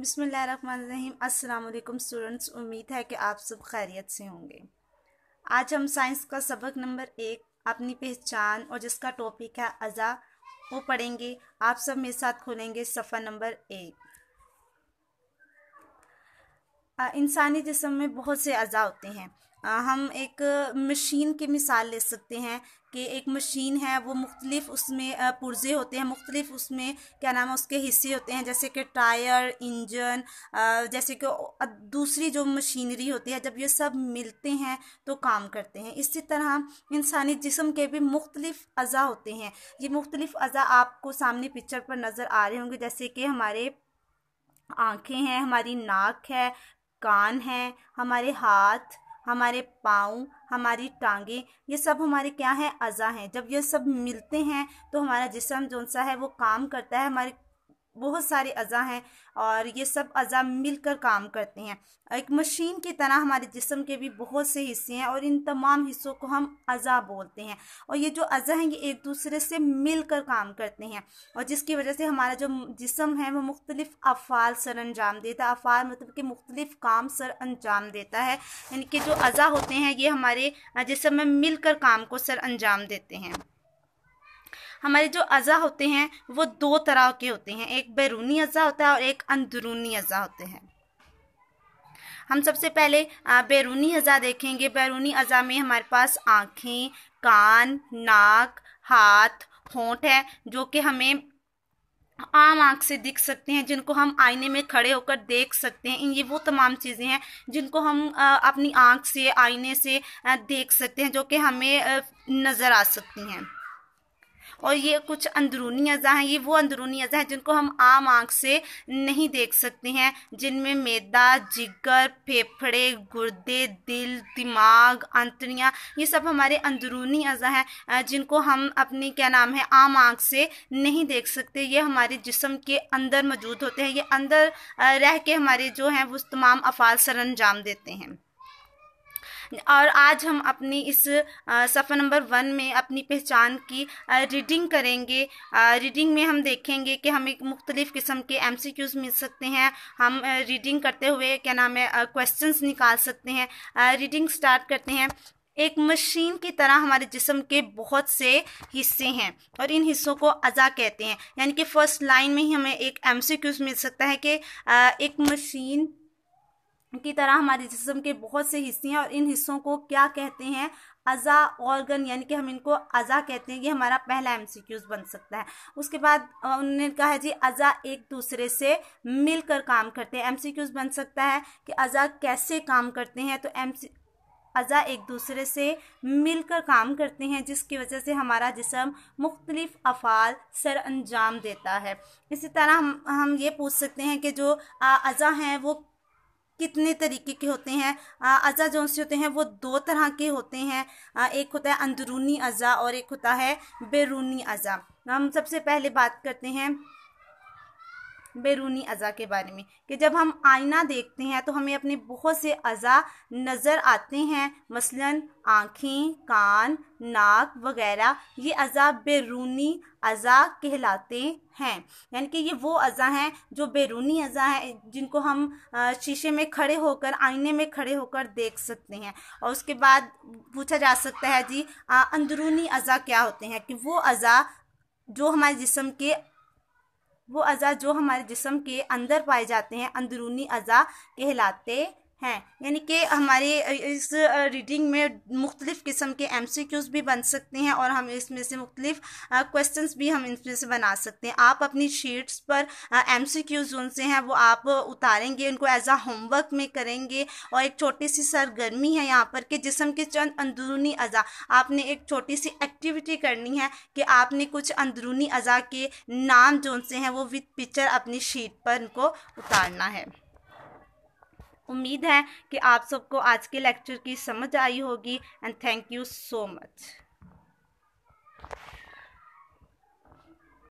बिसमीम अस्सलाम स्टूडेंट्स उम्मीद है कि आप सब खैरियत से होंगे आज हम साइंस का सबक नंबर एक अपनी पहचान और जिसका टॉपिक है अज़ा वो पढ़ेंगे आप सब मेरे साथ खोलेंगे सफ़ा नंबर एक इंसानी जिसम में बहुत से अज़ा होते हैं हम एक मशीन की मिसाल ले सकते हैं कि एक मशीन है वो मुख्तलिफ़ उसमें पुर्ज़े होते हैं मुख्तलिफ़ उसमें क्या नाम है उसके हिस्से होते हैं जैसे कि टायर इंजन जैसे कि दूसरी जो मशीनरी होती है जब ये सब मिलते हैं तो काम करते हैं इसी तरह इंसानी जिसम के भी मुख्तलिफ़ अज़ा होते हैं ये मुख्तलिफ़ अज़ा आपको सामने पिक्चर पर नज़र आ रहे होंगे जैसे कि हमारे आँखें हैं हमारी नाक है कान है हमारे हाथ हमारे पाँव हमारी टांगे ये सब हमारे क्या हैं अज़ा हैं जब ये सब मिलते हैं तो हमारा जिसम जो सा है वो काम करता है हमारे बहुत सारे अज़ा हैं और ये सब अज़ा मिलकर काम करते हैं एक मशीन की तरह हमारे जिसम के भी बहुत से हिस्से हैं और इन तमाम हिस्सों को हम अज़ा बोलते हैं और ये जो अज़ा हैं ये एक दूसरे से मिलकर काम करते हैं और जिसकी वजह से हमारा जो जिसम है वो मुख्तलिफ़ अफ़ाल सर अंजाम देता है अफ़ाल मतलब कि मुख्तलिफ़ काम सर अंजाम देता है यानी कि जो अज़ा होते हैं ये हमारे जिसम में मिलकर काम को सर अंजाम देते हैं हमारे जो अज़ा होते हैं वो दो तरह के होते हैं एक बैरूनी अज़ा होता है और एक अंदरूनी अज़ा होते हैं हम सबसे पहले बैरूनी अज़ा देखेंगे बैरूनी अज़ा में हमारे पास आँखें कान नाक हाथ होंठ है जो कि हमें आम आँख से दिख सकते हैं जिनको हम आईने में खड़े होकर देख सकते हैं ये वो तमाम चीज़ें हैं जिनको हम अपनी आँख से आईने से देख सकते हैं जो कि हमें नज़र आ सकती हैं और ये कुछ अंदरूनी अज़ा हैं ये वो अंदरूनी अज़ा हैं जिनको हम आम आँख से नहीं देख सकते हैं जिनमें मैदा जिगर फेफड़े गुर्दे दिल दिमाग अंतरियाँ ये सब हमारे अंदरूनी अज़ा हैं जिनको हम अपनी क्या नाम है आम आँख से नहीं देख सकते ये हमारे जिसम के अंदर मौजूद होते हैं ये अंदर रह के हमारे जो हैं वो तमाम अफाल सर अंजाम देते हैं और आज हम अपनी इस सफ़र नंबर वन में अपनी पहचान की रीडिंग करेंगे रीडिंग में हम देखेंगे कि हमें मुख्तलिफ़ किस्म के एम सी क्यूज़ मिल सकते हैं हम रीडिंग करते हुए क्या नाम है क्वेश्चन निकाल सकते हैं रीडिंग स्टार्ट करते हैं एक मशीन की तरह हमारे जिसम के बहुत से हिस्से हैं और इन हिस्सों को अज़ा कहते हैं यानी कि फ़र्स्ट लाइन में ही हमें एक एम सी क्यूज़ मिल सकता है कि एक मशीन की तरह हमारे जिसम के बहुत से हिस्से हैं और इन हिस्सों को क्या कहते हैं अज़ा ऑर्गन यानी कि हम इनको अज़ा कहते हैं ये हमारा पहला एम बन सकता है उसके बाद उन्होंने कहा है जी अज़ा एक दूसरे से मिलकर काम करते हैं एम बन सकता है कि अज़ा कैसे काम करते हैं तो एम अज़ा एक दूसरे से मिलकर काम करते हैं जिसकी वजह से हमारा जिसम मुख्तलिफ अफ़ाल सर अंजाम देता है इसी तरह हम हम ये पूछ सकते हैं कि जो अज़ा हैं वो कितने तरीके के होते हैं अज़ा जो से होते हैं वो दो तरह के होते हैं एक होता है अंदरूनी अज़ा और एक होता है बैरूनी अज़ा हम सबसे पहले बात करते हैं बैरूनी अज़ा के बारे में कि जब हम आईना देखते हैं तो हमें अपने बहुत से अज़ा नज़र आते हैं मसलन आँखें कान नाक वगैरह ये अज़ा बैरूनी अज़ा कहलाते हैं यानी कि ये वो अज़ा हैं जो बैरूनी अज़ा हैं जिनको हम शीशे में खड़े होकर आईने में खड़े होकर देख सकते हैं और उसके बाद पूछा जा सकता है जी अंदरूनी अज़ा क्या होते हैं कि वो अज़ा जो हमारे जिसम के वो अज़ा जो हमारे जिसम के अंदर पाए जाते हैं अंदरूनी अज़ा कहलाते हैं यानी कि हमारे इस रीडिंग में मुख्तलिफ़ किस्म के एम सी क्यूज़ भी बन सकते हैं और हम इसमें से मुख्तलिफ क्वेश्चन भी हम इसमें से बना सकते हैं आप अपनी शीट्स पर एम सी क्यूज़ उनसे हैं वो आप उतारेंगे उनको एज आ होमवर्क में करेंगे और एक छोटी सी सरगर्मी है यहाँ पर कि जिसम के चंद अंदरूनी अज़ा आपने एक छोटी सी एक्टिविटी करनी है कि आपने कुछ अंदरूनी अज़ा के नाम जो उनसे हैं वो विथ पिक्चर अपनी शीट पर उनको उतारना है उम्मीद है कि आप सबको आज के लेक्चर की समझ आई होगी and thank you so much